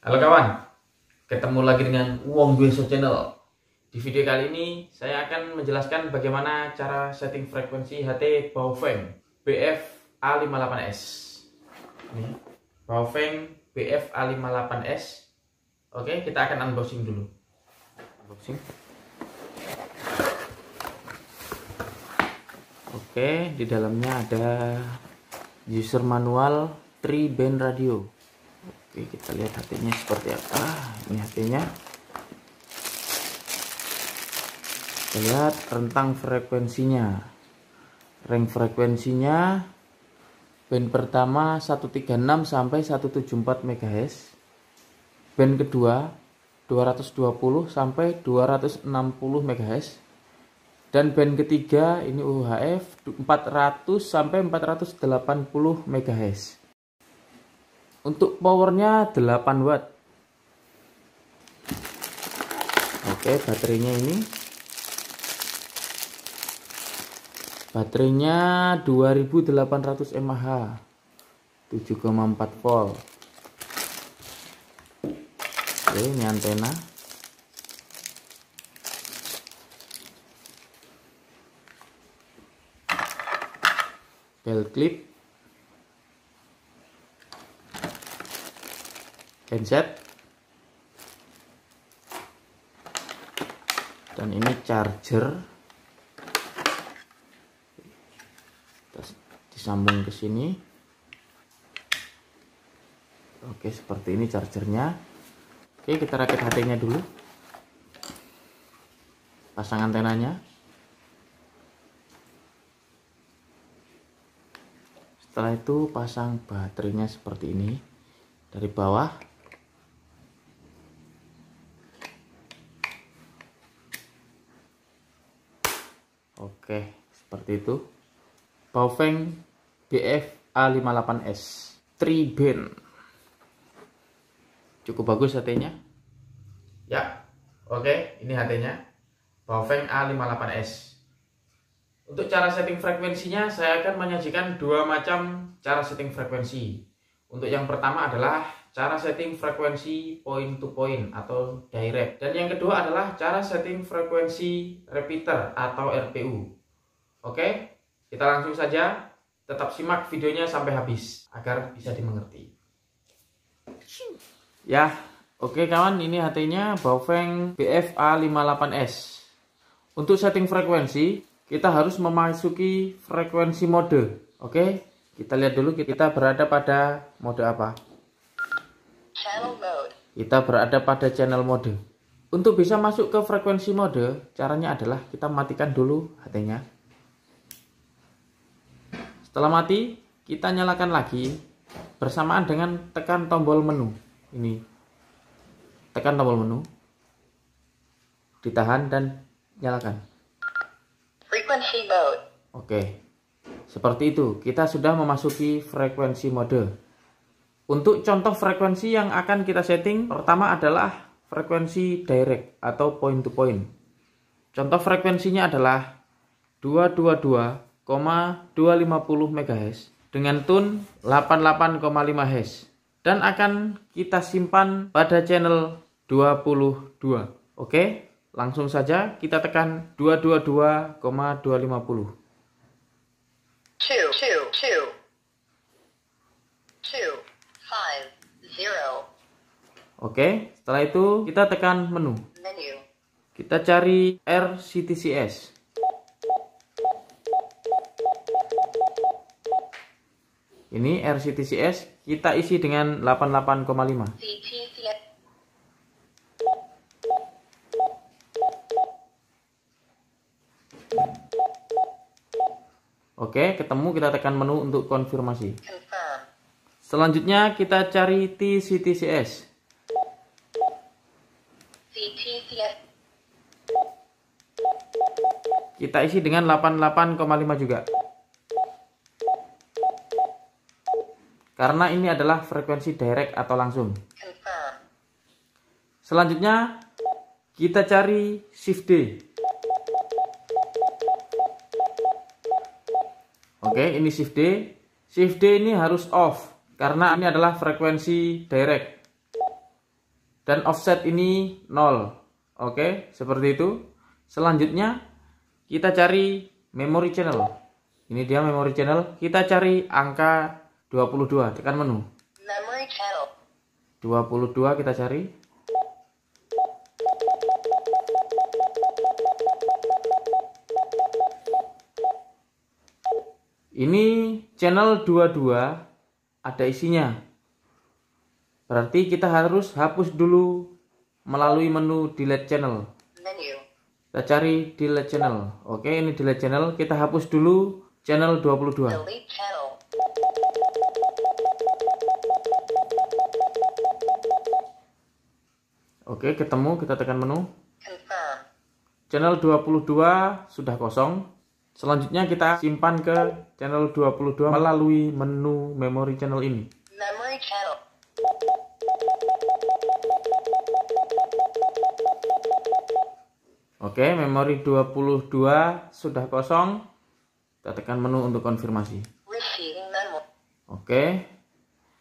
Halo kawan, ketemu lagi dengan Wong Dueso Channel. Di video kali ini saya akan menjelaskan bagaimana cara setting frekuensi HT Baofeng BF A58S. Ini Baofeng BF A58S. Oke, kita akan unboxing dulu. Unboxing. Oke, di dalamnya ada user manual 3 band radio. Oke, kita lihat hatinya seperti apa. Ini hatinya. Kita lihat rentang frekuensinya. Range frekuensinya band pertama 136 sampai 174 MHz. Band kedua 220 sampai 260 MHz. Dan band ketiga ini UHF 400 sampai 480 MHz. Untuk powernya 8 watt. Oke, baterainya ini. Baterainya 2800 mAh. 7,4 volt. Oke, ini antena. Bell clip genset dan ini charger terus disambung ke sini oke seperti ini chargernya oke kita rakit HT nya dulu pasang antenanya setelah itu pasang baterainya seperti ini dari bawah Oke, seperti itu. Baofeng BF A58S 3 band. Cukup bagus satenya Ya. Oke, ini HT-nya. Baofeng A58S. Untuk cara setting frekuensinya, saya akan menyajikan dua macam cara setting frekuensi. Untuk yang pertama adalah cara setting frekuensi point to point atau direct. Dan yang kedua adalah cara setting frekuensi repeater atau RPU. Oke, kita langsung saja. Tetap simak videonya sampai habis agar bisa dimengerti. Ya, oke kawan, ini HT-nya Baofeng BFA58S. Untuk setting frekuensi, kita harus memasuki frekuensi mode. Oke, kita lihat dulu kita berada pada mode apa. Channel mode. Kita berada pada channel mode. Untuk bisa masuk ke frekuensi mode, caranya adalah kita matikan dulu HT-nya. Setelah mati, kita nyalakan lagi bersamaan dengan tekan tombol menu. Ini. Tekan tombol menu. Ditahan dan nyalakan. Frequency mode. Oke. Seperti itu, kita sudah memasuki frekuensi mode. Untuk contoh frekuensi yang akan kita setting, pertama adalah frekuensi direct atau point to point. Contoh frekuensinya adalah 222 250 MHz dengan tune 88,5 Hz dan akan kita simpan pada channel 22. Oke, langsung saja kita tekan 222,250. Two, two, Oke, setelah itu kita tekan menu. menu. Kita cari RCTCS. Ini RCTCS kita isi dengan 88,5. Oke, ketemu kita tekan menu untuk konfirmasi. Selanjutnya kita cari TCTCS. Kita isi dengan 88,5 juga. Karena ini adalah frekuensi direct atau langsung. Selanjutnya kita cari shift D. Oke, ini shift D. Shift D ini harus off karena ini adalah frekuensi direct. Dan offset ini 0. Oke, seperti itu. Selanjutnya kita cari memory channel. Ini dia memory channel. Kita cari angka 22 tekan menu 22 kita cari ini channel 22 ada isinya berarti kita harus hapus dulu melalui menu delete channel kita cari delete channel oke ini delete channel kita hapus dulu channel 22 delete channel. Oke, ketemu. Kita tekan menu. Confirm. Channel 22 sudah kosong. Selanjutnya kita simpan ke channel 22 melalui menu memory channel ini. Memory channel. Oke, memory 22 sudah kosong. Kita tekan menu untuk konfirmasi. Oke.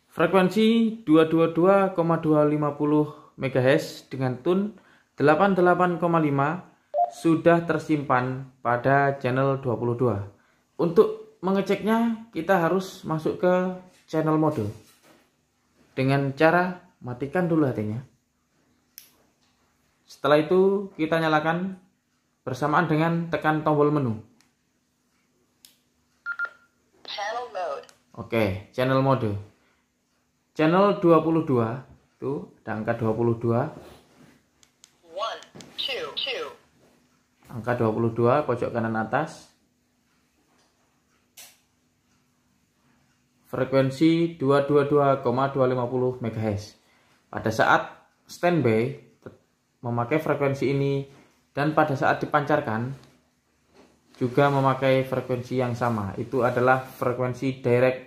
Frekuensi 222,250 MHz dengan tune 88,5 sudah tersimpan pada channel 22. Untuk mengeceknya kita harus masuk ke channel mode dengan cara matikan dulu hatinya. Setelah itu kita nyalakan bersamaan dengan tekan tombol menu. Channel mode. Oke, channel mode. Channel 22 itu ada angka 22 angka 22 pojok kanan atas frekuensi 222,250 MHz pada saat standby memakai frekuensi ini dan pada saat dipancarkan juga memakai frekuensi yang sama itu adalah frekuensi direct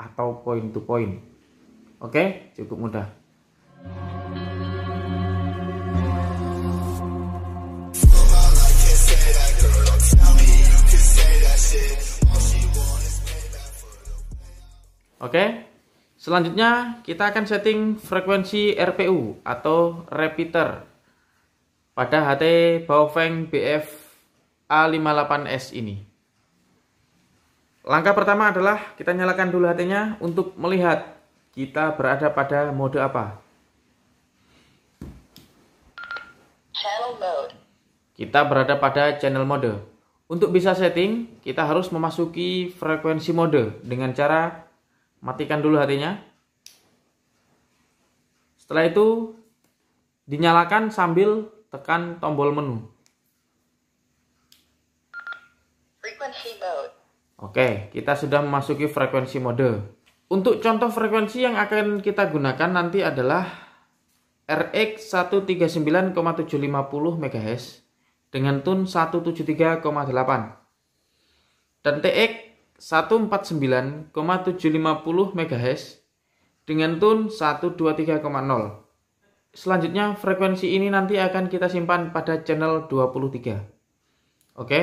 atau point to point oke cukup mudah Oke. Selanjutnya kita akan setting frekuensi RPU atau repeater pada HT Baofeng BF A58S ini. Langkah pertama adalah kita nyalakan dulu HT-nya untuk melihat kita berada pada mode apa. Channel mode. Kita berada pada channel mode. Untuk bisa setting, kita harus memasuki frekuensi mode dengan cara matikan dulu hatinya. Setelah itu dinyalakan sambil tekan tombol menu. Oke, kita sudah memasuki frekuensi mode. Untuk contoh frekuensi yang akan kita gunakan nanti adalah RX 139,750 MHz dengan tune 173,8 dan TX 149,750 MHz dengan tune 123,0. Selanjutnya frekuensi ini nanti akan kita simpan pada channel 23. Oke.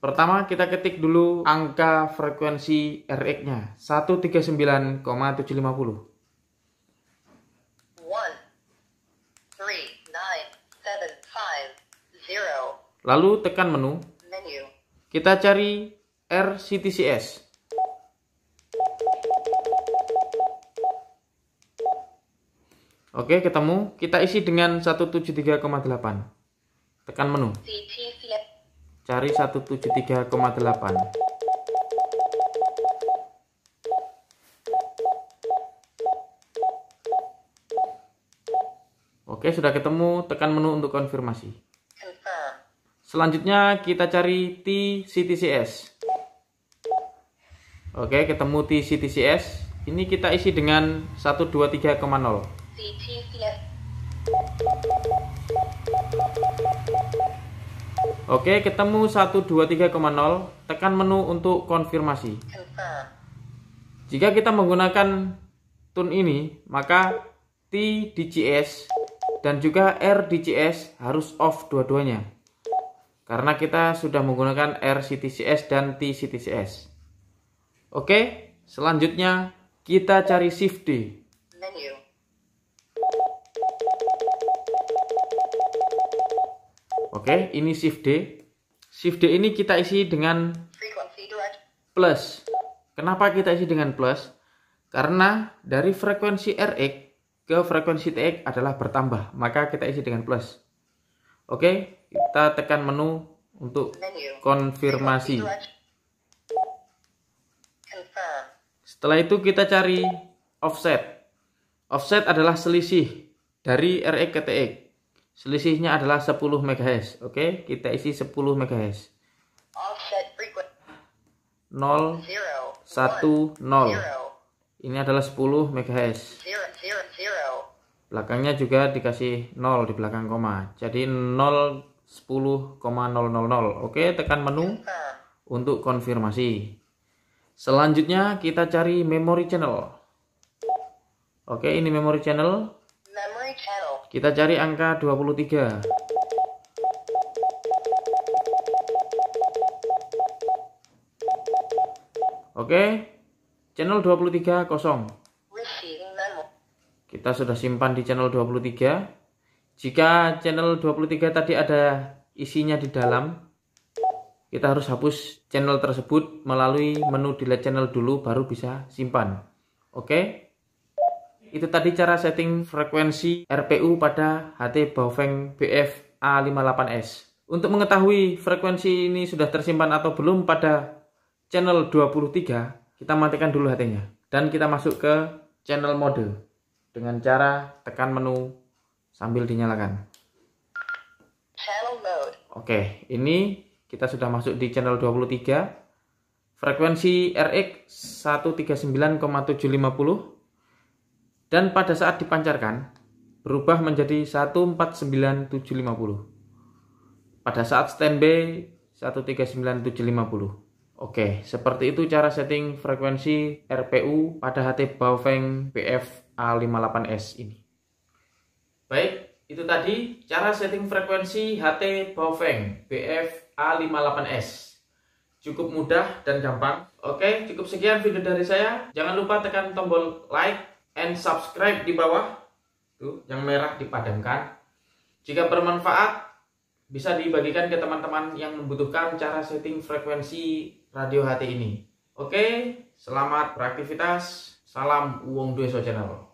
Pertama kita ketik dulu angka frekuensi RX-nya 139,750. Lalu tekan menu. Kita cari RCTCS. Oke, ketemu. Kita isi dengan 173,8. Tekan menu. Cari 173,8. Oke, sudah ketemu. Tekan menu untuk konfirmasi. Selanjutnya kita cari TCTCS. Oke, ketemu TC TCS. Ini kita isi dengan 123,0. Oke, ketemu 123,0. Tekan menu untuk konfirmasi. Jika kita menggunakan tune ini, maka T DCS dan juga R DCS harus off dua-duanya. Karena kita sudah menggunakan R CTCS dan T CTCS. Oke, selanjutnya kita cari shift D. Oke, ini shift D. Shift D ini kita isi dengan plus. Kenapa kita isi dengan plus? Karena dari frekuensi Rx ke frekuensi Tx adalah bertambah, maka kita isi dengan plus. Oke, kita tekan menu untuk konfirmasi. Setelah itu kita cari offset. Offset adalah selisih dari RX e ke TX. Selisihnya adalah 10 MHz. Oke, kita isi 10 MHz. Offset 0 1 0. Ini adalah 10 MHz. Belakangnya juga dikasih 0 di belakang koma. Jadi 0 10,000. Oke, tekan menu untuk konfirmasi. Selanjutnya kita cari memory channel. Oke, ini memory channel. channel. Kita cari angka 23. Oke. Channel 23 kosong. Kita sudah simpan di channel 23. Jika channel 23 tadi ada isinya di dalam, kita harus hapus channel tersebut melalui menu delete channel dulu baru bisa simpan. Oke. Itu tadi cara setting frekuensi RPU pada HT Baofeng BF A58S. Untuk mengetahui frekuensi ini sudah tersimpan atau belum pada channel 23, kita matikan dulu HT-nya dan kita masuk ke channel mode dengan cara tekan menu sambil dinyalakan. Oke, ini kita sudah masuk di channel 23. Frekuensi RX 139,750 dan pada saat dipancarkan berubah menjadi 149750. Pada saat standby 139750. Oke, seperti itu cara setting frekuensi RPU pada HT Baofeng PF A58S ini. Baik, itu tadi cara setting frekuensi HT Baofeng BF A58S. Cukup mudah dan gampang. Oke, cukup sekian video dari saya. Jangan lupa tekan tombol like and subscribe di bawah. Tuh, yang merah dipadamkan. Jika bermanfaat, bisa dibagikan ke teman-teman yang membutuhkan cara setting frekuensi radio HT ini. Oke, selamat beraktivitas. Salam Uwong Dueso Channel.